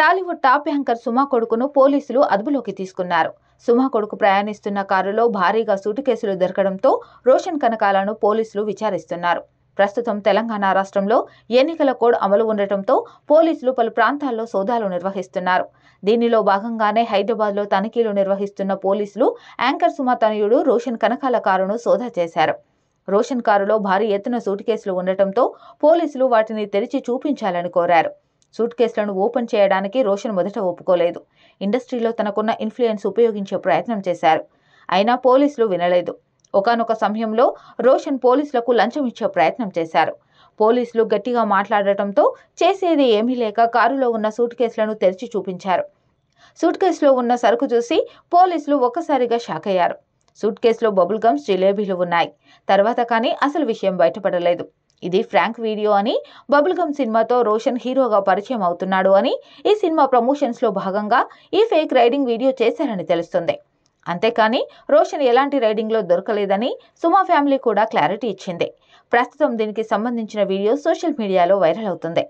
Tollywood top anchor సుమా కొడుకును పోలీసులు అదుపులోకి తీసుకున్నారు సుమా కొడుకు ప్రయాణిస్తున్న కారులో భారీగా సూటు కేసులు దొరకడంతో రోషన్ కనకాలను పోలీసులు విచారిస్తున్నారు ప్రస్తుతం తెలంగాణ రాష్ట్రంలో ఎన్నికల కోడ్ అమలు ఉండటంతో పోలీసులు పలు ప్రాంతాల్లో సోదాలు నిర్వహిస్తున్నారు దీనిలో భాగంగానే హైదరాబాద్లో తనిఖీలు నిర్వహిస్తున్న పోలీసులు యాంకర్ సుమా తనయుడు రోషన్ కనకాల కారును సోదా చేశారు రోషన్ కారులో భారీ ఎత్తున సూటు కేసులు ఉండటంతో పోలీసులు వాటిని తెరిచి చూపించాలని కోరారు సూట్ కేసులను ఓపెన్ చేయడానికి రోషన్ మొదట ఒప్పుకోలేదు ఇండస్ట్రీలో తనకున్న ఇన్ఫ్లుయెన్స్ ఉపయోగించే ప్రయత్నం చేశారు అయినా పోలీసులు వినలేదు ఒకనొక సమయంలో రోషన్ పోలీసులకు లంచం ఇచ్చే ప్రయత్నం చేశారు పోలీసులు గట్టిగా మాట్లాడటంతో చేసేది ఏమీ లేక కారులో ఉన్న సూట్ కేసులను తెరిచి చూపించారు సూట్ కేసులో ఉన్న సరుకు చూసి పోలీసులు ఒక్కసారిగా షాక్ అయ్యారు సూట్ కేసులో బబుల్ గమ్స్ జిలేబీలు ఉన్నాయి తర్వాత కానీ అసలు విషయం బయటపడలేదు ఇది ఫ్రాంక్ వీడియో అని బబుల్గమ్ సినిమాతో రోషన్ హీరోగా పరిచయం అవుతున్నాడు అని ఈ సినిమా ప్రమోషన్స్లో భాగంగా ఈ ఫేక్ రైడింగ్ వీడియో చేశారని తెలుస్తుంది అంతేకాని రోషన్ ఎలాంటి రైడింగ్లో దొరకలేదని సుమా ఫ్యామిలీ కూడా క్లారిటీ ఇచ్చింది ప్రస్తుతం దీనికి సంబంధించిన వీడియో సోషల్ మీడియాలో వైరల్ అవుతుంది